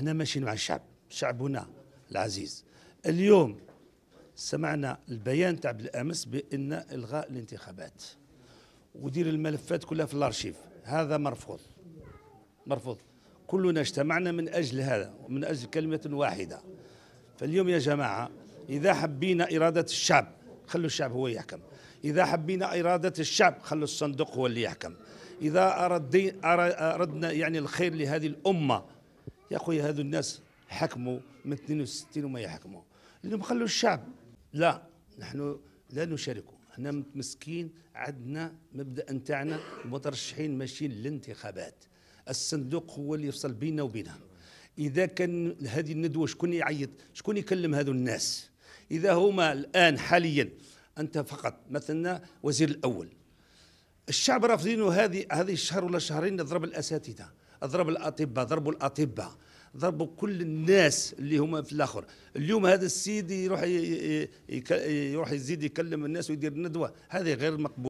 احنا ماشيين مع الشعب شعبنا العزيز اليوم سمعنا البيان تاع بالامس بان الغاء الانتخابات ودير الملفات كلها في الارشيف هذا مرفوض مرفوض كلنا اجتمعنا من اجل هذا ومن اجل كلمه واحده فاليوم يا جماعه اذا حبينا اراده الشعب خلوا الشعب هو يحكم اذا حبينا اراده الشعب خلوا الصندوق هو اللي يحكم اذا اردنا يعني الخير لهذه الامه يا خويا هذو الناس حكموا من 62 وما يحكموا اللي خلوا الشعب لا نحن لا نشارك احنا متمسكين عندنا مبدا نتاعنا مترشحين ماشيين للانتخابات الصندوق هو اللي يفصل بيننا وبينهم اذا كان هذه الندوه شكون يعيط شكون يكلم هذو الناس اذا هما الان حاليا انت فقط مثلنا وزير الاول الشعب رافضينه هذه هذه الشهر ولا شهرين نضرب الاساتذه ضرب الاطباء ضربوا الاطباء ضربوا كل الناس اللي هما في الاخر اليوم هذا السيد يروح يروح يزيد يكلم الناس ويدير ندوه هذه غير مقبول